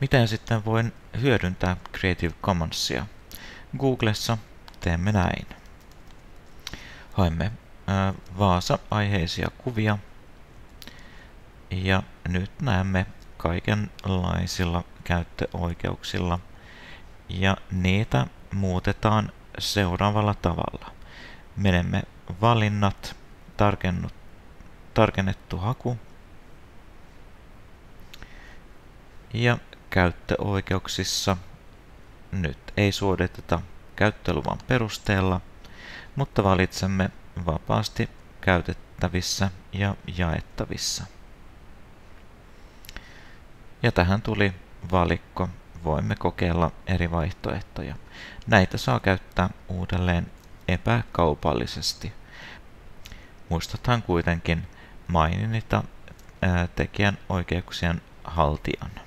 Miten sitten voin hyödyntää Creative Commonsia? Googlessa teemme näin. Haemme Vaasa-aiheisia kuvia ja nyt näemme kaikenlaisilla käyttöoikeuksilla ja niitä muutetaan seuraavalla tavalla. Menemme valinnat, tarkennut, tarkennettu haku ja käyttöoikeuksissa nyt ei suoriteta käyttöluvan perusteella, mutta valitsemme vapaasti käytettävissä ja jaettavissa. Ja tähän tuli valikko. Voimme kokeilla eri vaihtoehtoja. Näitä saa käyttää uudelleen epäkaupallisesti. Muistathan kuitenkin maininita tekijän oikeuksien haltijan.